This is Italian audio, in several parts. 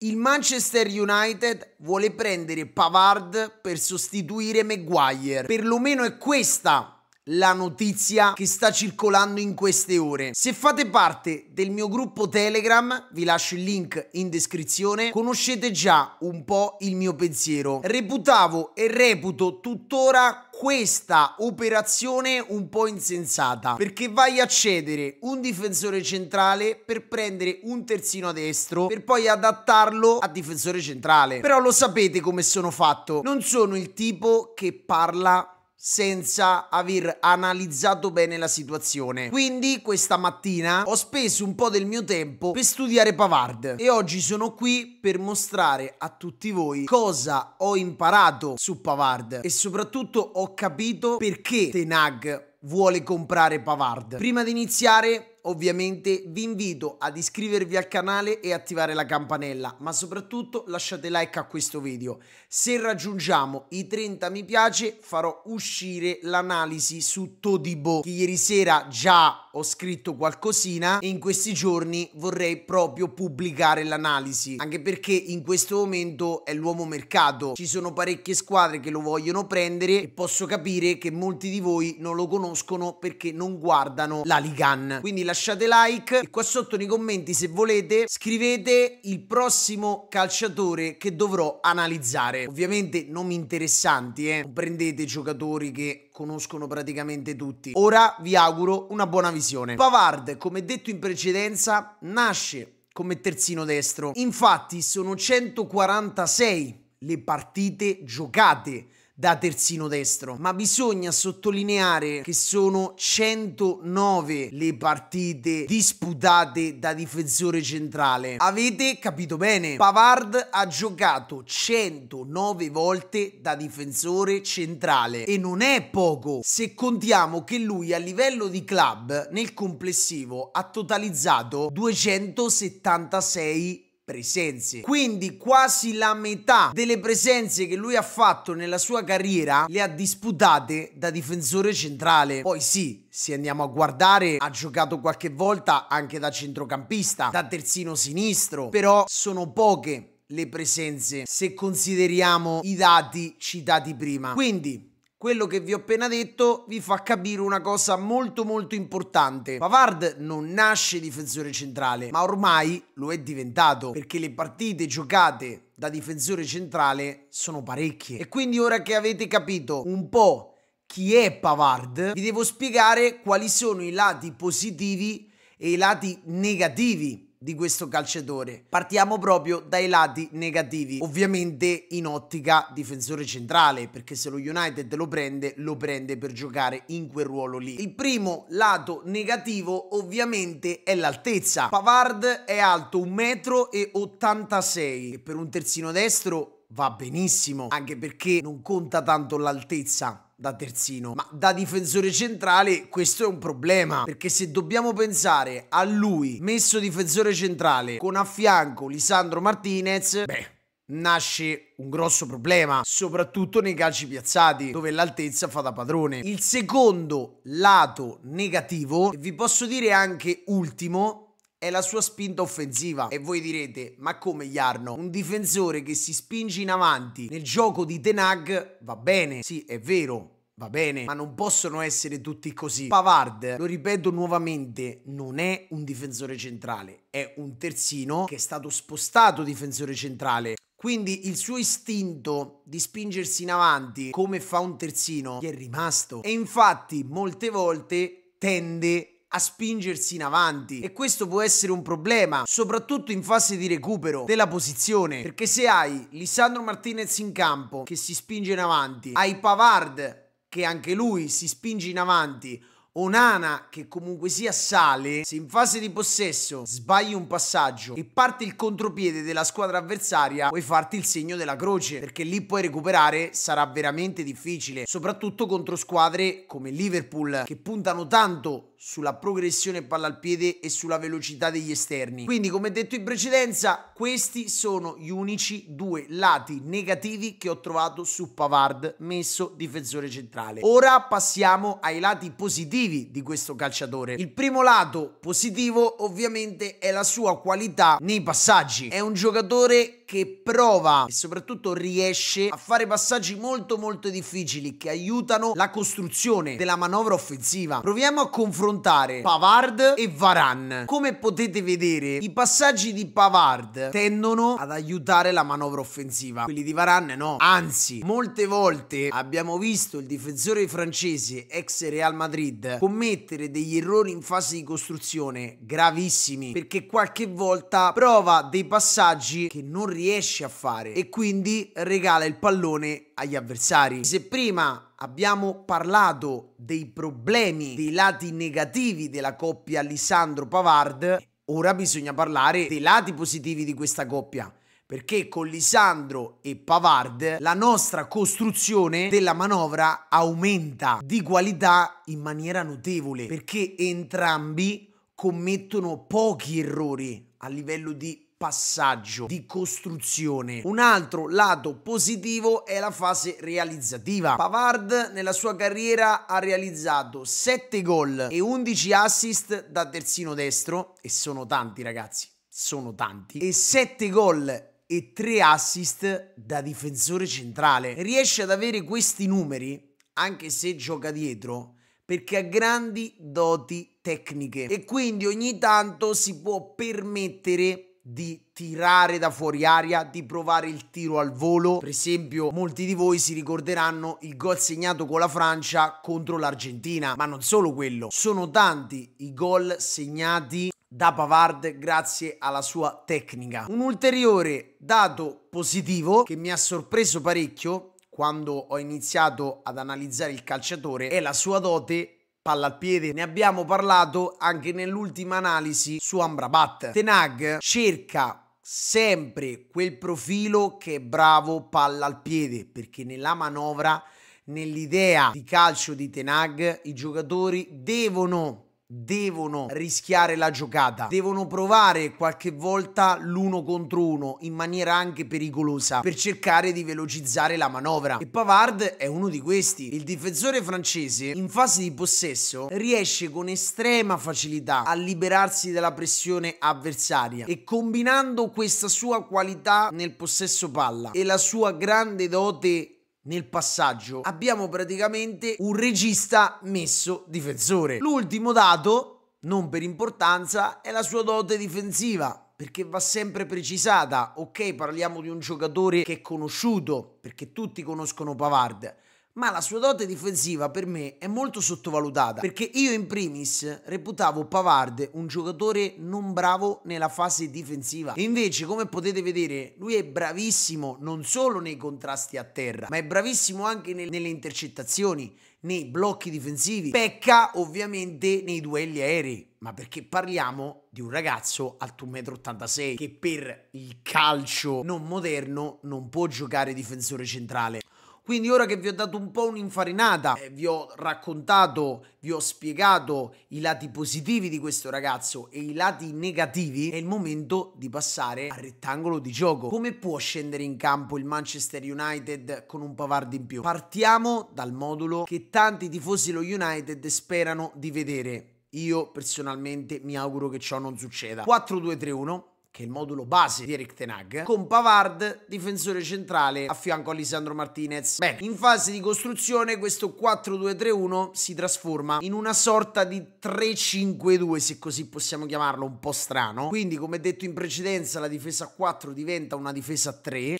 Il Manchester United vuole prendere Pavard per sostituire Maguire. Perlomeno è questa la notizia che sta circolando in queste ore. Se fate parte del mio gruppo Telegram, vi lascio il link in descrizione, conoscete già un po' il mio pensiero. Reputavo e reputo tuttora questa operazione un po' insensata perché vai a cedere un difensore centrale per prendere un terzino a destro per poi adattarlo a difensore centrale. Però lo sapete come sono fatto, non sono il tipo che parla senza aver analizzato bene la situazione. Quindi questa mattina ho speso un po' del mio tempo per studiare Pavard e oggi sono qui per mostrare a tutti voi cosa ho imparato su Pavard e soprattutto ho capito perché Tenag vuole comprare Pavard. Prima di iniziare Ovviamente vi invito ad iscrivervi al canale e attivare la campanella, ma soprattutto lasciate like a questo video. Se raggiungiamo i 30 mi piace farò uscire l'analisi su Todibo, che ieri sera già ho scritto qualcosina e in questi giorni vorrei proprio pubblicare l'analisi, anche perché in questo momento è l'uomo mercato, ci sono parecchie squadre che lo vogliono prendere e posso capire che molti di voi non lo conoscono perché non guardano la Ligan. Quindi lasciate lasciate like e qua sotto nei commenti se volete scrivete il prossimo calciatore che dovrò analizzare. Ovviamente nomi interessanti, eh? non prendete giocatori che conoscono praticamente tutti. Ora vi auguro una buona visione. Pavard, come detto in precedenza, nasce come terzino destro. Infatti sono 146 le partite giocate da terzino destro, ma bisogna sottolineare che sono 109 le partite disputate da difensore centrale. Avete capito bene? Pavard ha giocato 109 volte da difensore centrale e non è poco se contiamo che lui a livello di club nel complessivo ha totalizzato 276 presenze. Quindi quasi la metà delle presenze che lui ha fatto nella sua carriera le ha disputate da difensore centrale. Poi sì, se andiamo a guardare, ha giocato qualche volta anche da centrocampista, da terzino sinistro, però sono poche le presenze se consideriamo i dati citati prima. Quindi quello che vi ho appena detto vi fa capire una cosa molto molto importante. Pavard non nasce difensore centrale, ma ormai lo è diventato, perché le partite giocate da difensore centrale sono parecchie. E quindi ora che avete capito un po' chi è Pavard, vi devo spiegare quali sono i lati positivi e i lati negativi di questo calciatore. Partiamo proprio dai lati negativi, ovviamente in ottica difensore centrale, perché se lo United lo prende, lo prende per giocare in quel ruolo lì. Il primo lato negativo ovviamente è l'altezza. Pavard è alto 1,86 m e per un terzino destro va benissimo, anche perché non conta tanto l'altezza da terzino, ma da difensore centrale questo è un problema, perché se dobbiamo pensare a lui messo difensore centrale con a fianco Lisandro Martinez, beh, nasce un grosso problema, soprattutto nei calci piazzati, dove l'altezza fa da padrone. Il secondo lato negativo, e vi posso dire anche ultimo, è la sua spinta offensiva. E voi direte, ma come Jarno? Un difensore che si spinge in avanti nel gioco di Tenag va bene, sì è vero. Va bene, ma non possono essere tutti così. Pavard, lo ripeto nuovamente, non è un difensore centrale, è un terzino che è stato spostato difensore centrale. Quindi il suo istinto di spingersi in avanti come fa un terzino gli è rimasto. E infatti molte volte tende a spingersi in avanti e questo può essere un problema, soprattutto in fase di recupero della posizione, perché se hai Lisandro Martinez in campo che si spinge in avanti, hai Pavard che anche lui si spinge in avanti, Onana che comunque sia sale, se in fase di possesso sbagli un passaggio e parte il contropiede della squadra avversaria, puoi farti il segno della croce, perché lì puoi recuperare sarà veramente difficile, soprattutto contro squadre come Liverpool che puntano tanto sulla progressione palla al piede e sulla velocità degli esterni. Quindi come detto in precedenza questi sono gli unici due lati negativi che ho trovato su Pavard messo difensore centrale. Ora passiamo ai lati positivi di questo calciatore. Il primo lato positivo ovviamente è la sua qualità nei passaggi. È un giocatore che prova e soprattutto riesce a fare passaggi molto molto difficili che aiutano la costruzione della manovra offensiva. Proviamo a confrontare Pavard e Varan. Come potete vedere, i passaggi di Pavard tendono ad aiutare la manovra offensiva. Quelli di Varan no. Anzi, molte volte abbiamo visto il difensore francese ex Real Madrid commettere degli errori in fase di costruzione gravissimi perché qualche volta prova dei passaggi che non riesce a fare e quindi regala il pallone agli avversari. Se prima abbiamo parlato dei problemi, dei lati negativi della coppia Lisandro-Pavard, ora bisogna parlare dei lati positivi di questa coppia perché con Lisandro e Pavard la nostra costruzione della manovra aumenta di qualità in maniera notevole perché entrambi commettono pochi errori a livello di passaggio di costruzione. Un altro lato positivo è la fase realizzativa. Pavard nella sua carriera ha realizzato 7 gol e 11 assist da terzino destro e sono tanti ragazzi, sono tanti e 7 gol e 3 assist da difensore centrale. Riesce ad avere questi numeri anche se gioca dietro perché ha grandi doti tecniche e quindi ogni tanto si può permettere di tirare da fuori aria, di provare il tiro al volo. Per esempio, molti di voi si ricorderanno il gol segnato con la Francia contro l'Argentina, ma non solo quello, sono tanti i gol segnati da Pavard grazie alla sua tecnica. Un ulteriore dato positivo che mi ha sorpreso parecchio quando ho iniziato ad analizzare il calciatore è la sua dote palla al piede. Ne abbiamo parlato anche nell'ultima analisi su Amrabat. Tenag cerca sempre quel profilo che è bravo palla al piede perché nella manovra nell'idea di calcio di Tenag i giocatori devono devono rischiare la giocata, devono provare qualche volta l'uno contro uno in maniera anche pericolosa per cercare di velocizzare la manovra. E Pavard è uno di questi. Il difensore francese in fase di possesso riesce con estrema facilità a liberarsi dalla pressione avversaria e combinando questa sua qualità nel possesso palla e la sua grande dote nel passaggio abbiamo praticamente un regista messo difensore. L'ultimo dato, non per importanza, è la sua dote difensiva perché va sempre precisata. Ok, parliamo di un giocatore che è conosciuto, perché tutti conoscono Pavard, ma la sua dote difensiva per me è molto sottovalutata perché io in primis reputavo Pavard un giocatore non bravo nella fase difensiva e invece come potete vedere lui è bravissimo non solo nei contrasti a terra ma è bravissimo anche nel, nelle intercettazioni nei blocchi difensivi pecca ovviamente nei duelli aerei ma perché parliamo di un ragazzo alto 1,86 m che per il calcio non moderno non può giocare difensore centrale quindi ora che vi ho dato un po' un'infarinata, eh, vi ho raccontato, vi ho spiegato i lati positivi di questo ragazzo e i lati negativi, è il momento di passare al rettangolo di gioco. Come può scendere in campo il Manchester United con un Pavard in più? Partiamo dal modulo che tanti tifosi lo United sperano di vedere. Io personalmente mi auguro che ciò non succeda. 4-2-3-1 che è il modulo base di Eric Tenag, con Pavard, difensore centrale, a fianco a Lisandro Martinez. Bene, in fase di costruzione questo 4-2-3-1 si trasforma in una sorta di 3-5-2, se così possiamo chiamarlo, un po' strano. Quindi, come detto in precedenza, la difesa 4 diventa una difesa 3,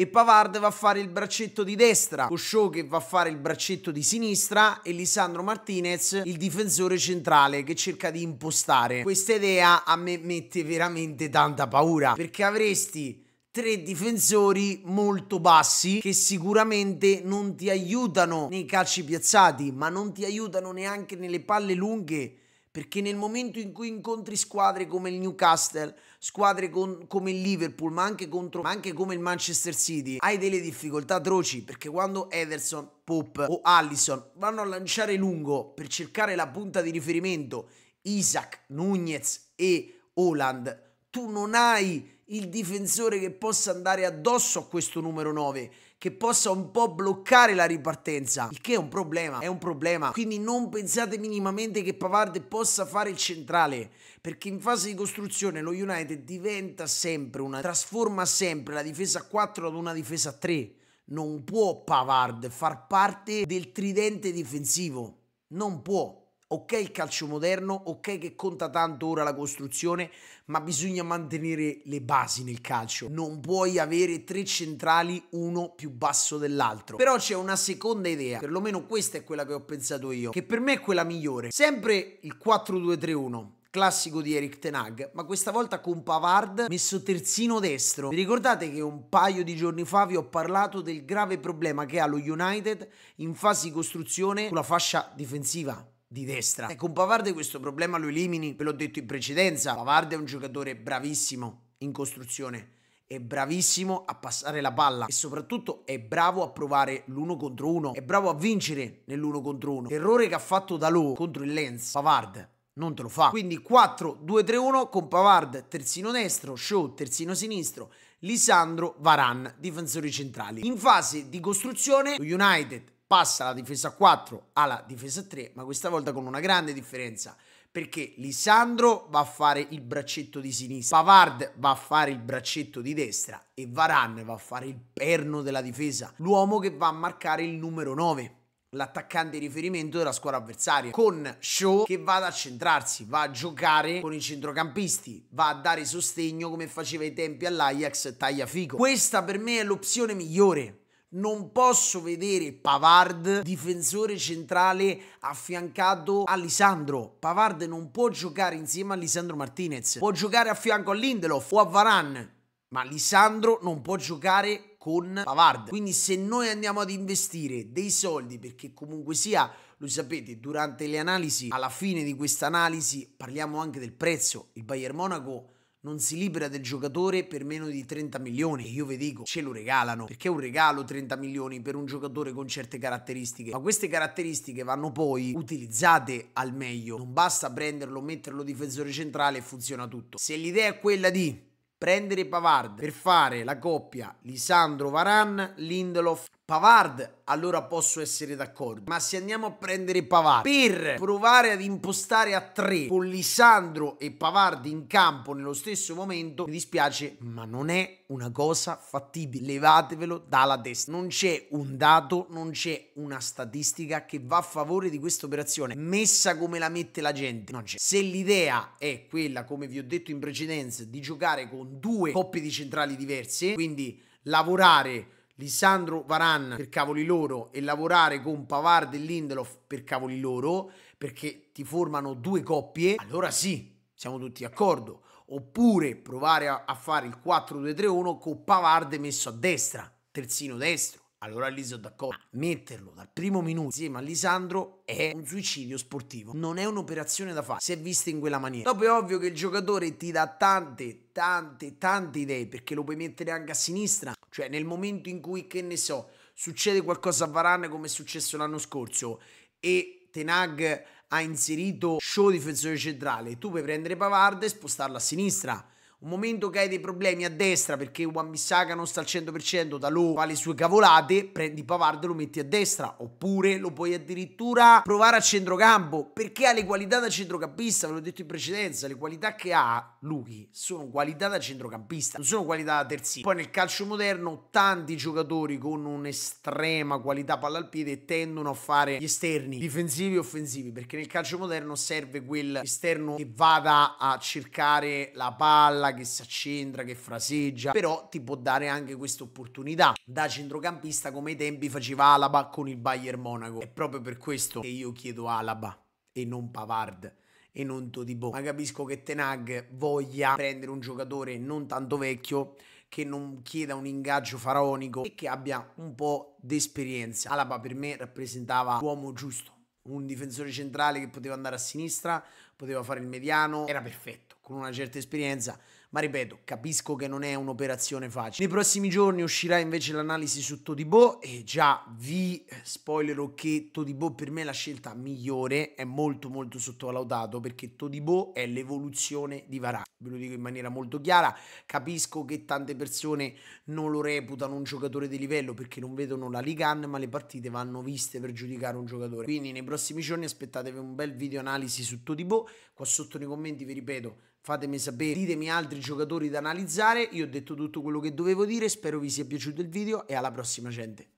e Pavard va a fare il braccetto di destra, Cosciò che va a fare il braccetto di sinistra e Lisandro Martinez il difensore centrale che cerca di impostare. Questa idea a me mette veramente tanta paura perché avresti tre difensori molto bassi che sicuramente non ti aiutano nei calci piazzati ma non ti aiutano neanche nelle palle lunghe perché nel momento in cui incontri squadre come il Newcastle, squadre con, come il Liverpool, ma anche, contro, ma anche come il Manchester City, hai delle difficoltà atroci. Perché quando Ederson, Pop o Allison vanno a lanciare lungo per cercare la punta di riferimento, Isaac, Nunez e Holland, tu non hai il difensore che possa andare addosso a questo numero 9 che possa un po' bloccare la ripartenza, il che è un problema, è un problema. Quindi non pensate minimamente che Pavard possa fare il centrale, perché in fase di costruzione lo United diventa sempre una trasforma sempre la difesa 4 ad una difesa 3. Non può Pavard far parte del tridente difensivo, non può. Ok il calcio moderno, ok che conta tanto ora la costruzione, ma bisogna mantenere le basi nel calcio. Non puoi avere tre centrali, uno più basso dell'altro. Però c'è una seconda idea, perlomeno questa è quella che ho pensato io, che per me è quella migliore. Sempre il 4-2-3-1 classico di Eric Tenag, ma questa volta con Pavard messo terzino destro. Vi ricordate che un paio di giorni fa vi ho parlato del grave problema che ha lo United in fase di costruzione sulla fascia difensiva? di destra. E con Pavard questo problema lo elimini, ve l'ho detto in precedenza, Pavard è un giocatore bravissimo in costruzione, è bravissimo a passare la palla e soprattutto è bravo a provare l'uno contro uno, è bravo a vincere nell'uno contro uno. Errore che ha fatto Dalò contro il Lens, Pavard, non te lo fa. Quindi 4-2-3-1 con Pavard terzino destro, Shaw terzino sinistro, Lisandro, Varan difensori centrali. In fase di costruzione United passa la difesa 4 alla difesa 3, ma questa volta con una grande differenza, perché Lissandro va a fare il braccetto di sinistra, Pavard va a fare il braccetto di destra e Varane va a fare il perno della difesa, l'uomo che va a marcare il numero 9 l'attaccante di riferimento della squadra avversaria con Shaw che va ad accentrarsi va a giocare con i centrocampisti va a dare sostegno come faceva ai tempi all'Ajax Tagliafico questa per me è l'opzione migliore non posso vedere Pavard, difensore centrale, affiancato a Lisandro. Pavard non può giocare insieme a Lisandro Martinez. Può giocare a fianco a Lindelof o a Varane. Ma Lisandro non può giocare con Pavard. Quindi se noi andiamo ad investire dei soldi, perché comunque sia, lo sapete, durante le analisi, alla fine di questa analisi, parliamo anche del prezzo. Il Bayern Monaco non si libera del giocatore per meno di 30 milioni. Io vi dico, ce lo regalano. Perché è un regalo 30 milioni per un giocatore con certe caratteristiche? Ma queste caratteristiche vanno poi utilizzate al meglio. Non basta prenderlo, metterlo difensore centrale e funziona tutto. Se l'idea è quella di prendere Pavard per fare la coppia Lisandro Varan Lindelof Pavard, allora posso essere d'accordo. Ma se andiamo a prendere Pavard per provare ad impostare a tre con Lisandro e Pavard in campo nello stesso momento, mi dispiace, ma non è una cosa fattibile. Levatevelo dalla testa. Non c'è un dato, non c'è una statistica che va a favore di questa operazione, messa come la mette la gente. Non c'è. Se l'idea è quella, come vi ho detto in precedenza, di giocare con due coppie di centrali diverse, quindi lavorare Lissandro Varan per cavoli loro e lavorare con Pavard e Lindelof per cavoli loro, perché ti formano due coppie, allora sì, siamo tutti d'accordo. Oppure provare a fare il 4-2-3-1 con Pavard messo a destra, terzino destro. Allora lì sono d'accordo. Metterlo dal primo minuto insieme a Lisandro è un suicidio sportivo. Non è un'operazione da fare se vista in quella maniera. Dopo è ovvio che il giocatore ti dà tante, tante, tante idee perché lo puoi mettere anche a sinistra. Cioè nel momento in cui, che ne so, succede qualcosa a Varane come è successo l'anno scorso e Tenag ha inserito show difensore centrale, tu puoi prendere Pavard e spostarlo a sinistra un momento che hai dei problemi a destra perché Juan Wambisaka non sta al 100%, Dalò fa le sue cavolate, prendi Pavard e lo metti a destra. Oppure lo puoi addirittura provare a centrocampo perché ha le qualità da centrocampista, ve l'ho detto in precedenza, le qualità che ha lui sono qualità da centrocampista, non sono qualità da terzino. Poi nel calcio moderno tanti giocatori con un'estrema qualità palla al piede tendono a fare gli esterni difensivi e offensivi perché nel calcio moderno serve quel esterno che vada a cercare la palla che si accentra, che fraseggia, però ti può dare anche questa opportunità. Da centrocampista come ai tempi faceva Alaba con il Bayern Monaco. È proprio per questo che io chiedo Alaba e non Pavard e non Todibo. Ma capisco che Tenag voglia prendere un giocatore non tanto vecchio che non chieda un ingaggio faraonico e che abbia un po' d'esperienza. Alaba per me rappresentava l'uomo giusto, un difensore centrale che poteva andare a sinistra, poteva fare il mediano, era perfetto, con una certa esperienza ma ripeto, capisco che non è un'operazione facile. Nei prossimi giorni uscirà invece l'analisi su Todibo e già vi eh, spoilerò che Todibo per me è la scelta migliore, è molto molto sottovalutato perché Todibo è l'evoluzione di Varane. Ve lo dico in maniera molto chiara, capisco che tante persone non lo reputano un giocatore di livello perché non vedono la Ligan, ma le partite vanno viste per giudicare un giocatore. Quindi nei prossimi giorni aspettatevi un bel video analisi su Todibo, qua sotto nei commenti vi ripeto fatemi sapere, ditemi altri giocatori da analizzare, io ho detto tutto quello che dovevo dire, spero vi sia piaciuto il video e alla prossima gente.